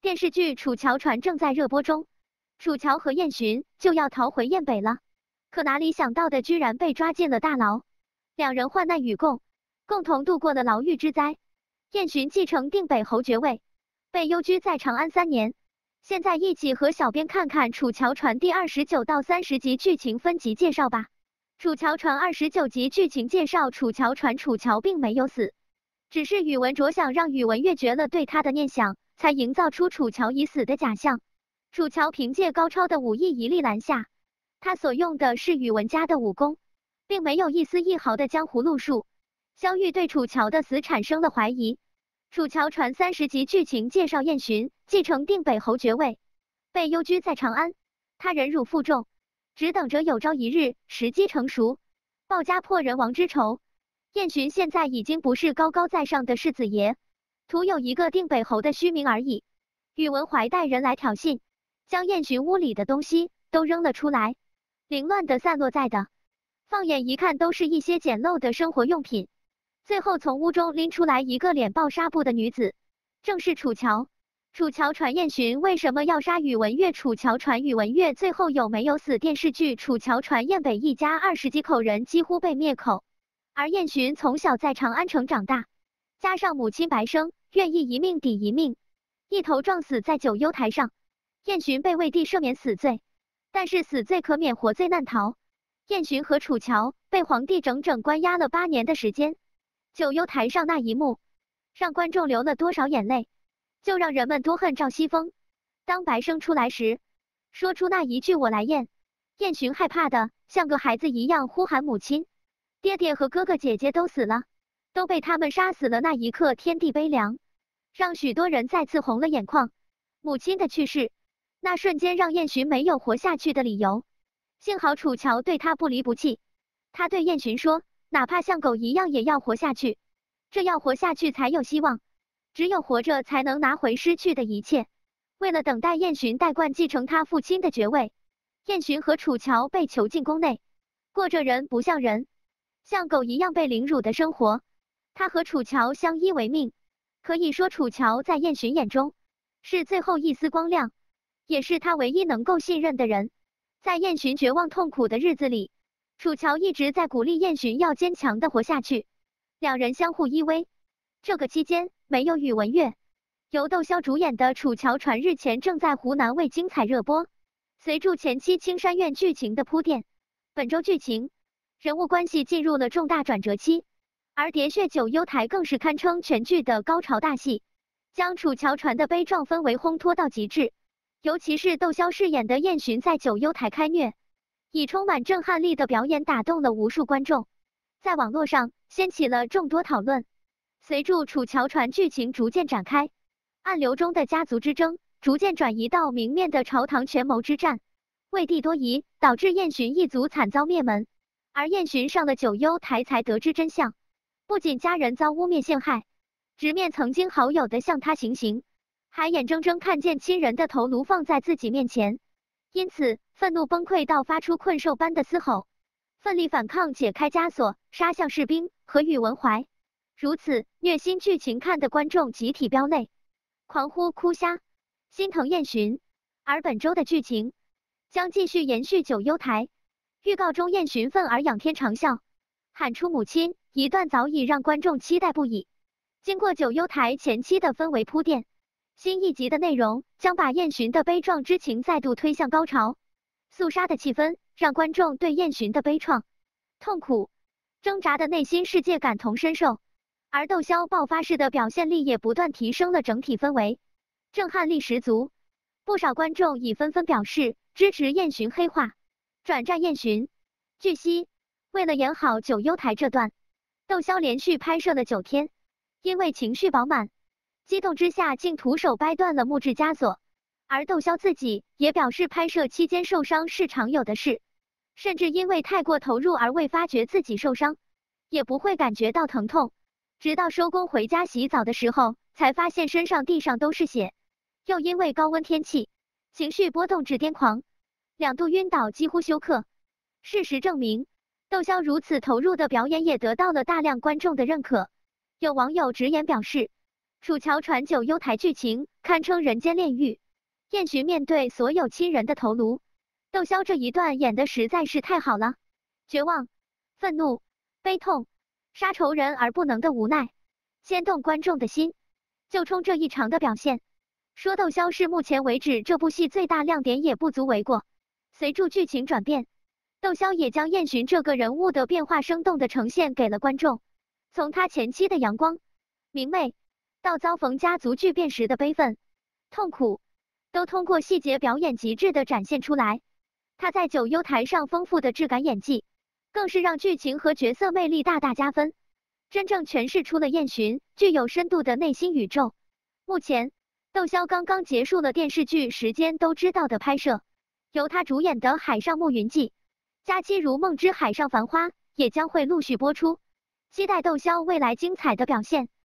电视剧《楚乔传》正在热播中，楚乔和燕洵就要逃回燕北了，可哪里想到的，居然被抓进了大牢。两人患难与共，共同度过了牢狱之灾。燕洵继承定北侯爵位，被幽居在长安三年。现在一起和小编看看《楚乔传》第二十九到三十集剧情分集介绍吧。《楚乔传》二十九集剧情介绍：楚乔传楚乔并没有死，只是宇文卓想让宇文玥绝了对他的念想。才营造出楚乔已死的假象。楚乔凭借高超的武艺一力拦下，他所用的是宇文家的武功，并没有一丝一毫的江湖路数。萧玉对楚乔的死产生了怀疑。楚乔传三十集剧情介绍：燕洵继承定北侯爵位，被幽居在长安。他忍辱负重，只等着有朝一日时机成熟，报家破人亡之仇。燕洵现在已经不是高高在上的世子爷。徒有一个定北侯的虚名而已。宇文怀带人来挑衅，将燕洵屋里的东西都扔了出来，凌乱的散落在的，放眼一看都是一些简陋的生活用品。最后从屋中拎出来一个脸抱纱布的女子，正是楚乔。楚乔传燕洵为什么要杀宇文玥？楚乔传宇文玥最后有没有死？电视剧《楚乔传》燕北一家二十几口人几乎被灭口，而燕洵从小在长安城长大，加上母亲白生。愿意一命抵一命，一头撞死在九幽台上。燕洵被魏帝赦免死罪，但是死罪可免，活罪难逃。燕洵和楚乔被皇帝整整关押了八年的时间。九幽台上那一幕，让观众流了多少眼泪，就让人们多恨赵西风。当白生出来时，说出那一句“我来验”，燕洵害怕的像个孩子一样呼喊母亲、爹爹和哥哥姐姐都死了。都被他们杀死了。那一刻，天地悲凉，让许多人再次红了眼眶。母亲的去世，那瞬间让燕洵没有活下去的理由。幸好楚乔对他不离不弃，他对燕洵说：“哪怕像狗一样也要活下去，这要活下去才有希望，只有活着才能拿回失去的一切。”为了等待燕洵代冠继承他父亲的爵位，燕洵和楚乔被囚进宫内，过着人不像人、像狗一样被凌辱的生活。他和楚乔相依为命，可以说楚乔在燕洵眼中是最后一丝光亮，也是他唯一能够信任的人。在燕洵绝望痛苦的日子里，楚乔一直在鼓励燕洵要坚强的活下去，两人相互依偎。这个期间没有宇文玥，由窦骁主演的《楚乔传》日前正在湖南卫彩热播，随着前期青山院剧情的铺垫，本周剧情人物关系进入了重大转折期。而喋血九幽台更是堪称全剧的高潮大戏，将楚乔传的悲壮氛围烘托到极致。尤其是窦骁饰演的燕洵在九幽台开虐，以充满震撼力的表演打动了无数观众，在网络上掀起了众多讨论。随着楚乔传剧情逐渐展开，暗流中的家族之争逐渐转移到明面的朝堂权谋之战。魏帝多疑，导致燕洵一族惨遭灭门，而燕洵上了九幽台才得知真相。不仅家人遭污蔑陷害，直面曾经好友的向他行刑，还眼睁睁看见亲人的头颅放在自己面前，因此愤怒崩溃到发出困兽般的嘶吼，奋力反抗解开枷锁，杀向士兵和宇文怀。如此虐心剧情看的观众集体飙泪，狂呼哭瞎，心疼燕洵。而本周的剧情将继续延续九幽台。预告中，燕洵愤而仰天长啸，喊出母亲。一段早已让观众期待不已。经过九幽台前期的氛围铺垫，新一集的内容将把燕洵的悲壮之情再度推向高潮。肃杀的气氛让观众对燕洵的悲怆、痛苦、挣扎的内心世界感同身受，而窦骁爆发式的表现力也不断提升了整体氛围，震撼力十足。不少观众已纷纷表示支持燕洵黑化，转战燕洵。据悉，为了演好九幽台这段，窦骁连续拍摄了九天，因为情绪饱满，激动之下竟徒手掰断了木质枷锁。而窦骁自己也表示，拍摄期间受伤是常有的事，甚至因为太过投入而未发觉自己受伤，也不会感觉到疼痛，直到收工回家洗澡的时候才发现身上、地上都是血。又因为高温天气，情绪波动至癫狂，两度晕倒，几乎休克。事实证明。窦骁如此投入的表演也得到了大量观众的认可，有网友直言表示：“楚乔传九幽台剧情堪称人间炼狱，燕洵面对所有亲人的头颅，窦骁这一段演的实在是太好了，绝望、愤怒、悲痛、杀仇人而不能的无奈，牵动观众的心。就冲这一场的表现，说窦骁是目前为止这部戏最大亮点也不足为过。”随住剧情转变。窦骁也将燕洵这个人物的变化生动的呈现给了观众，从他前期的阳光明媚，到遭逢家族巨变时的悲愤痛苦，都通过细节表演极致的展现出来。他在九幽台上丰富的质感演技，更是让剧情和角色魅力大大加分，真正诠释出了燕洵具有深度的内心宇宙。目前，窦骁刚刚结束了电视剧《时间都知道》的拍摄，由他主演的《海上牧云记》。《佳期如梦之海上繁花》也将会陆续播出，期待窦骁未来精彩的表现。